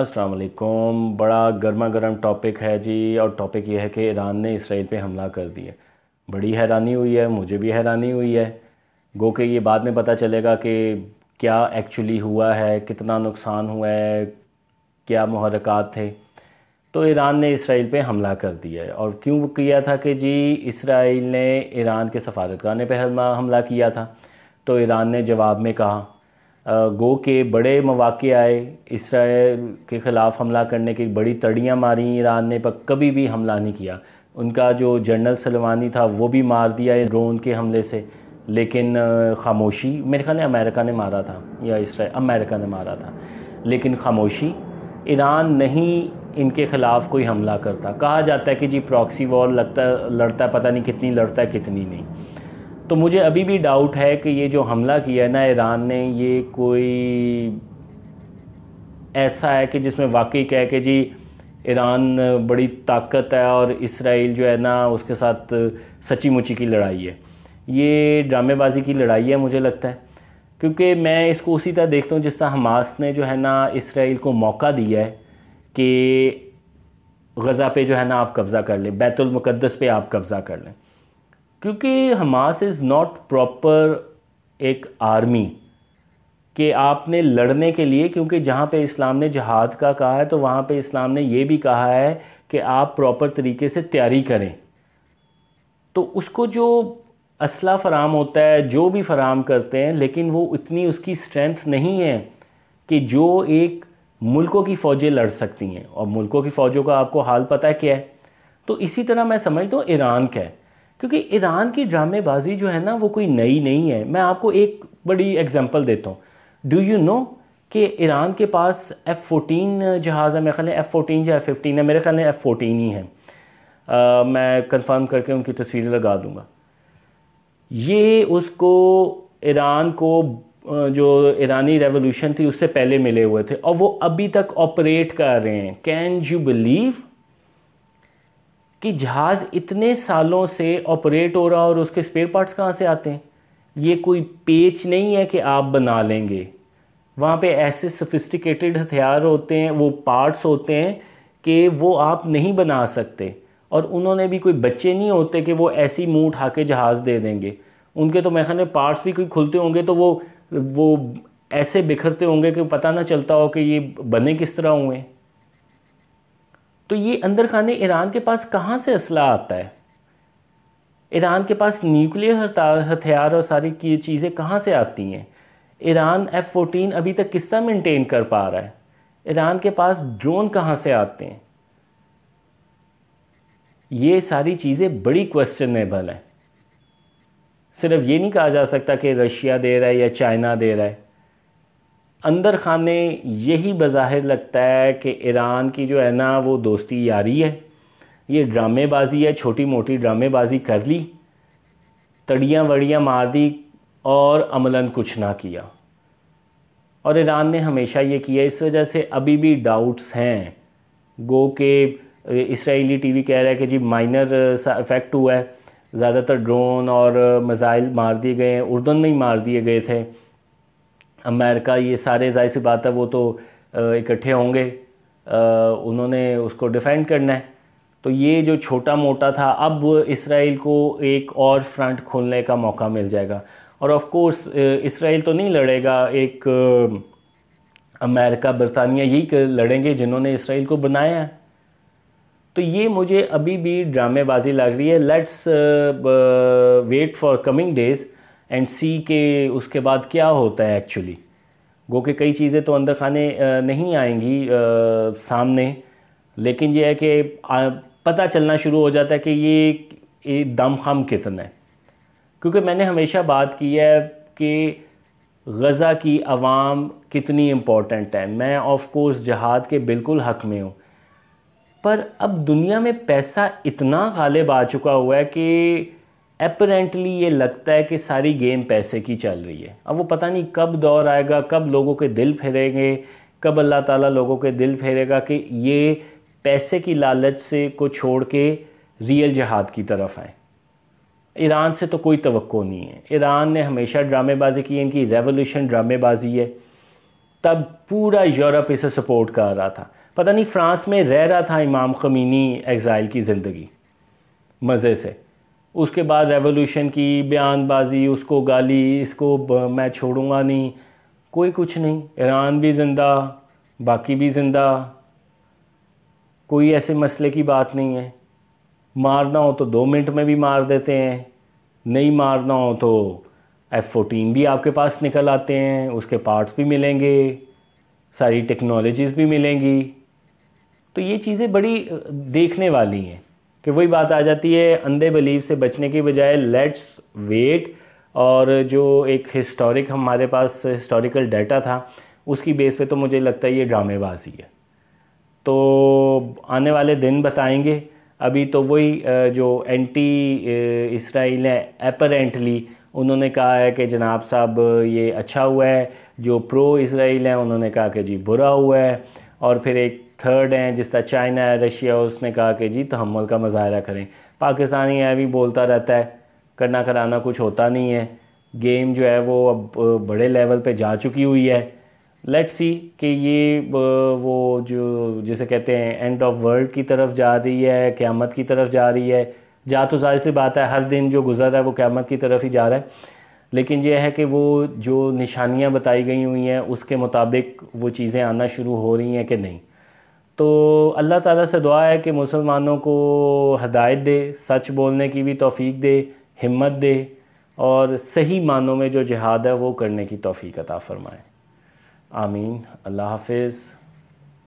असलकुम बड़ा गर्मा गर्म टॉपिक है जी और टॉपिक यह है कि ईरान ने इसराइल पे हमला कर दिया बड़ी हैरानी हुई है मुझे भी हैरानी हुई है गो के ये बाद में पता चलेगा कि क्या एक्चुअली हुआ है कितना नुकसान हुआ है क्या महरक़ात थे तो ईरान ने इसराइल पे हमला कर दिया है और क्यों किया था कि जी इसराइल ने ईरान के सफारतखाने पर हमला किया था तो ईरान ने जवाब में कहा गो के बड़े मौाक़े आए इसराइल के ख़िलाफ़ हमला करने की बड़ी तड़ियाँ मारी ईरान ने पर कभी भी हमला नहीं किया उनका जो जनरल सलमानी था वो भी मार दिया ड्रोन के हमले से लेकिन खामोशी मेरे ख्याल अमेरिका ने मारा था या इसराइल अमेरिका ने मारा था लेकिन खामोशी ईरान नहीं इनके ख़िलाफ़ कोई हमला करता कहा जाता है कि जी प्रॉक्सी वॉर लगता लड़ता है पता नहीं कितनी लड़ता है कितनी नहीं तो मुझे अभी भी डाउट है कि ये जो हमला किया है ना ईरान ने ये कोई ऐसा है कि जिसमें वाकई कह के जी ईरान बड़ी ताकत है और इसराइल जो है ना उसके साथ सच्ची मुची की लड़ाई है ये ड्रामेबाजी की लड़ाई है मुझे लगता है क्योंकि मैं इसको उसी तरह देखता हूँ जिस तरह हमास ने जो है ना इसराइल को मौका दिया है कि गज़ा पे जो है ना आप कब्ज़ा कर लें बैतुलमक़दस पे आप कब्ज़ा कर लें क्योंकि हमास इज़ नॉट प्रॉपर एक आर्मी कि आपने लड़ने के लिए क्योंकि जहाँ पे इस्लाम ने जहाद का कहा है तो वहाँ पे इस्लाम ने ये भी कहा है कि आप प्रॉपर तरीके से तैयारी करें तो उसको जो असला फ़राम होता है जो भी फ़राम करते हैं लेकिन वो इतनी उसकी स्ट्रेंथ नहीं है कि जो एक मुल्कों की फ़ौजें लड़ सकती हैं और मुल्कों की फ़ौजों का आपको हाल पता क्या है तो इसी तरह मैं समझता हूँ ईरान का है क्योंकि ईरान की ड्रामेबाजी जो है ना वो कोई नई नहीं है मैं आपको एक बड़ी एग्जांपल देता हूँ डू यू नो कि ईरान के पास एफ़ फोटीन जहाज़ है मेरे ख्याल एफ़ फोटीन या एफ़ फिफ्टीन है मेरे ख्याल एफ़ फोटीन ही है आ, मैं कंफर्म करके उनकी तस्वीरें लगा दूँगा ये उसको ईरान को जो ईरानी रेवोल्यूशन थी उससे पहले मिले हुए थे और वो अभी तक ऑपरेट कर रहे हैं कैन यू बिलीव कि जहाज़ इतने सालों से ऑपरेट हो रहा और उसके स्पेयर पार्ट्स कहाँ से आते हैं ये कोई पेच नहीं है कि आप बना लेंगे वहाँ पे ऐसे सोफिस्टिकेटेड हथियार होते हैं वो पार्ट्स होते हैं कि वो आप नहीं बना सकते और उन्होंने भी कोई बच्चे नहीं होते कि वो ऐसी मुँह उठा के जहाज़ दे देंगे उनके तो मेरे ख्याल में पार्ट्स भी कोई खुलते होंगे तो वो वो ऐसे बिखरते होंगे कि पता ना चलता हो कि ये बने किस तरह हुए तो ये अंदर खाने ईरान के पास कहाँ से असला आता है ईरान के पास न्यूक्लियर हथियार और सारी की चीज़ें कहाँ से आती हैं ईरान एफ़ फोटीन अभी तक किस तरह मेंटेन कर पा रहा है ईरान के पास ड्रोन कहाँ से आते हैं ये सारी चीज़ें बड़ी क्वेश्चनेबल हैं सिर्फ ये नहीं कहा जा सकता कि रशिया दे रहा है या चाइना दे रहा है अंदर खाने यही बज़ाहिर लगता है कि ईरान की जो है ना वो दोस्ती यारी है ये ड्रामेबाजी है छोटी मोटी ड्रामेबाजी कर ली तड़ियाँ वड़ियाँ मार दी और अमलन कुछ ना किया और ईरान ने हमेशा ये किया इस वजह से अभी भी डाउट्स हैं गो के इसराइली टीवी कह रहा है कि जी माइनर सा इफ़ेक्ट हुआ है ज़्यादातर ड्रोन और मिज़ाइल मार दिए गए हैं उर्दन में ही मार दिए गए थे अमेरिका ये सारे जाहिर सी बात है वो तो इकट्ठे होंगे उन्होंने उसको डिफेंड करना है तो ये जो छोटा मोटा था अब इसराइल को एक और फ्रंट खोलने का मौका मिल जाएगा और ऑफ कोर्स इसराइल तो नहीं लड़ेगा एक अमेरिका बरतानिया यही लड़ेंगे जिन्होंने इसराइल को बनाया है तो ये मुझे अभी भी ड्रामेबाजी लग रही है let's wait for coming days and see के उसके बाद क्या होता है एक्चुअली गो के कई चीज़ें तो अंदर खाने नहीं आएंगी सामने लेकिन यह है कि पता चलना शुरू हो जाता है कि ये, दम खम कितना है क्योंकि मैंने हमेशा बात की है कि गज़ा की आवाम कितनी इम्पोर्टेंट है मैं ऑफ कोर्स जहाद के बिल्कुल हक में हूँ पर अब दुनिया में पैसा इतना गालिब आ चुका हुआ है कि अपरेंटली ये लगता है कि सारी गेम पैसे की चल रही है अब वो पता नहीं कब दौर आएगा कब लोगों के दिल फेरेंगे कब अल्लाह ताला लोगों के दिल फेरेगा कि ये पैसे की लालच से को छोड़ के रियल जहाद की तरफ आए ईरान से तो कोई तो नहीं है ईरान ने हमेशा ड्रामेबाजी की इनकी रेवोल्यूशन ड्रामेबाजी है तब पूरा यूरोप इसे सपोर्ट कर रहा था पता नहीं फ्रांस में रह रहा था इमाम खमीनी एग्ज़ाइल की ज़िंदगी मज़े से उसके बाद रेवोल्यूशन की बयानबाजी उसको गाली इसको मैं छोड़ूंगा नहीं कोई कुछ नहीं ईरान भी ज़िंदा बाकी भी ज़िंदा कोई ऐसे मसले की बात नहीं है मारना हो तो दो मिनट में भी मार देते हैं नहीं मारना हो तो एफ़ फोटीन भी आपके पास निकल आते हैं उसके पार्ट्स भी मिलेंगे सारी टेक्नोलॉजीज़ भी मिलेंगी तो ये चीज़ें बड़ी देखने वाली हैं कि वही बात आ जाती है अंधे बिलीव से बचने की बजाय लेट्स वेट और जो एक हिस्टोरिक हमारे पास हिस्टोरिकल डाटा था उसकी बेस पे तो मुझे लगता है ये ड्रामेबाजी है तो आने वाले दिन बताएंगे अभी तो वही जो एंटी इसराइल है एपरेंटली उन्होंने कहा है कि जनाब साहब ये अच्छा हुआ है जो प्रो इसराइल है उन्होंने कहा कि जी बुरा हुआ है और फिर एक थर्ड हैं जिस तरह चाइना है रशिया उसने कहा कि जी तहमल का मजाहरा करें पाकिस्तानी है भी बोलता रहता है करना कराना कुछ होता नहीं है गेम जो है वो अब बड़े लेवल पे जा चुकी हुई है लेट सी कि ये वो जो जिसे कहते हैं एंड ऑफ वर्ल्ड की तरफ जा रही है क़्यामत की तरफ जा रही है जा तो जाहिर सी बात है हर दिन जो गुजर रहा है वो क़्यामत की तरफ ही जा रहा है लेकिन यह है कि वो जो निशानियाँ बताई गई हुई हैं उसके मुताबिक वो चीज़ें आना शुरू हो रही हैं कि नहीं तो अल्लाह ताला से दुआ है कि मुसलमानों को हदायत दे सच बोलने की भी तौफीक दे हिम्मत दे और सही मानों में जो जिहाद है वो करने की तौफीक अता फ़रमाए आमीन अल्लाह हाफिज़